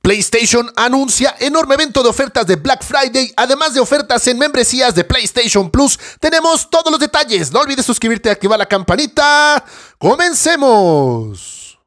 PlayStation anuncia enorme evento de ofertas de Black Friday, además de ofertas en membresías de PlayStation Plus. Tenemos todos los detalles. No olvides suscribirte y activar la campanita. ¡Comencemos!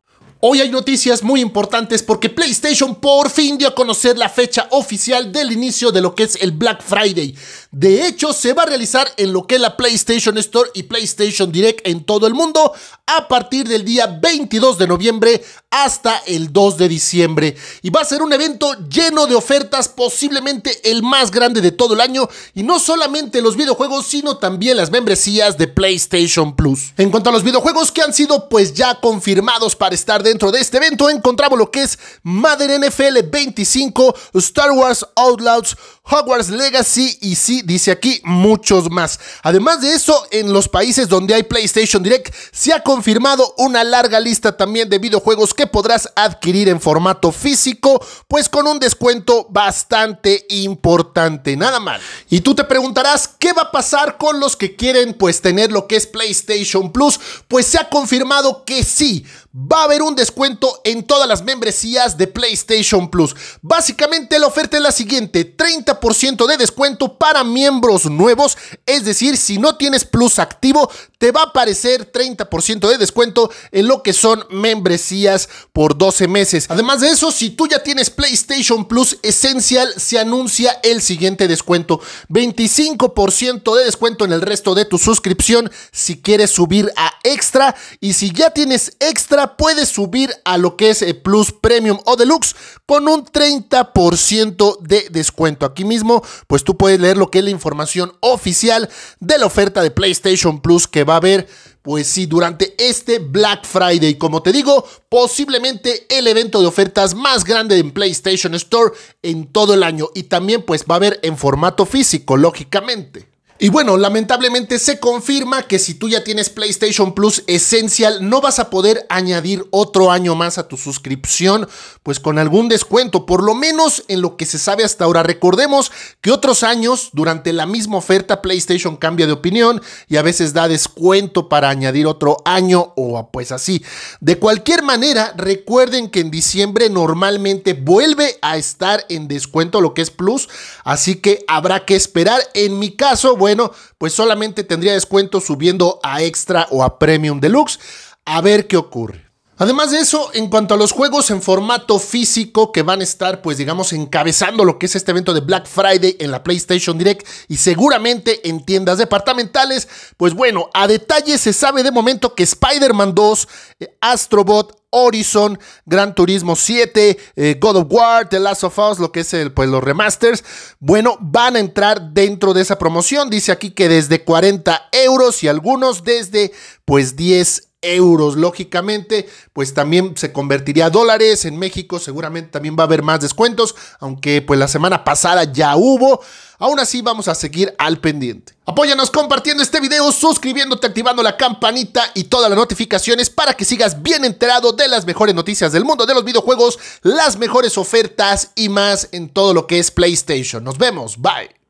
Hoy hay noticias muy importantes porque PlayStation por fin dio a conocer la fecha oficial del inicio de lo que es el Black Friday. De hecho, se va a realizar en lo que es la PlayStation Store y PlayStation Direct en todo el mundo a partir del día 22 de noviembre hasta el 2 de diciembre. Y va a ser un evento lleno de ofertas, posiblemente el más grande de todo el año, y no solamente los videojuegos, sino también las membresías de PlayStation Plus. En cuanto a los videojuegos que han sido pues ya confirmados para estar dentro de este evento, encontramos lo que es Madden NFL 25, Star Wars Outlaws, Hogwarts Legacy y Sea dice aquí, muchos más. Además de eso, en los países donde hay PlayStation Direct, se ha confirmado una larga lista también de videojuegos que podrás adquirir en formato físico, pues con un descuento bastante importante, nada más. Y tú te preguntarás, ¿qué va a pasar con los que quieren pues tener lo que es PlayStation Plus? Pues se ha confirmado que sí va a haber un descuento en todas las membresías de PlayStation Plus. Básicamente la oferta es la siguiente, 30% de descuento para miembros nuevos, es decir, si no tienes Plus activo, te va a aparecer 30% de descuento en lo que son membresías por 12 meses. Además de eso, si tú ya tienes PlayStation Plus Esencial, se anuncia el siguiente descuento, 25% de descuento en el resto de tu suscripción si quieres subir a extra y si ya tienes extra puedes subir a lo que es eh, Plus Premium o Deluxe con un 30% de descuento. Aquí mismo, pues tú puedes leer lo que es la información oficial de la oferta de PlayStation Plus que va a haber pues sí, durante este Black Friday. Como te digo, posiblemente el evento de ofertas más grande en PlayStation Store en todo el año. Y también pues va a haber en formato físico, lógicamente. Y bueno, lamentablemente se confirma que si tú ya tienes PlayStation Plus esencial, no vas a poder añadir otro año más a tu suscripción, pues con algún descuento, por lo menos en lo que se sabe hasta ahora. Recordemos que otros años, durante la misma oferta, PlayStation cambia de opinión y a veces da descuento para añadir otro año o pues así. De cualquier manera, recuerden que en diciembre normalmente vuelve a estar en descuento lo que es Plus, así que habrá que esperar. En mi caso, bueno, pues solamente tendría descuento subiendo a Extra o a Premium Deluxe. A ver qué ocurre. Además de eso, en cuanto a los juegos en formato físico que van a estar, pues digamos, encabezando lo que es este evento de Black Friday en la PlayStation Direct y seguramente en tiendas departamentales, pues bueno, a detalle se sabe de momento que Spider-Man 2, eh, Astrobot, Horizon, Gran Turismo 7, eh, God of War, The Last of Us, lo que es el, pues, los remasters, bueno, van a entrar dentro de esa promoción. Dice aquí que desde 40 euros y algunos desde pues 10 euros. Lógicamente, pues también se convertiría a dólares. En México seguramente también va a haber más descuentos, aunque pues la semana pasada ya hubo. Aún así, vamos a seguir al pendiente. Apóyanos compartiendo este video, suscribiéndote, activando la campanita y todas las notificaciones para que sigas bien enterado de las mejores noticias del mundo de los videojuegos, las mejores ofertas y más en todo lo que es PlayStation. Nos vemos, bye.